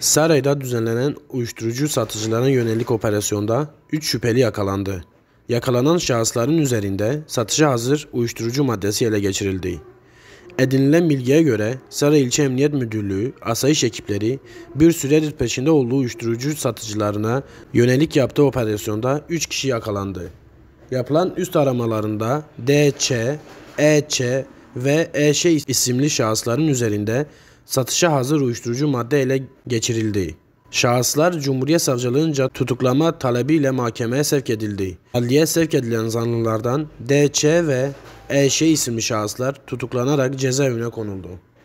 Saray'da düzenlenen uyuşturucu satıcılarına yönelik operasyonda 3 şüpheli yakalandı. Yakalanan şahısların üzerinde satışa hazır uyuşturucu maddesi ele geçirildi. Edinilen bilgiye göre Saray İlçe Emniyet Müdürlüğü asayiş ekipleri bir süredir peşinde olduğu uyuşturucu satıcılarına yönelik yaptığı operasyonda 3 kişi yakalandı. Yapılan üst aramalarında DC, EÇ ve EŞ isimli şahısların üzerinde satışa hazır uyuşturucu madde ile geçirildi. Şahıslar Cumhuriyet Savcılığınca tutuklama talebiyle mahkemeye sevk edildi. Adliye sevk edilen zanlılardan D.C. ve E.Ş. isimli şahıslar tutuklanarak cezaevine konuldu.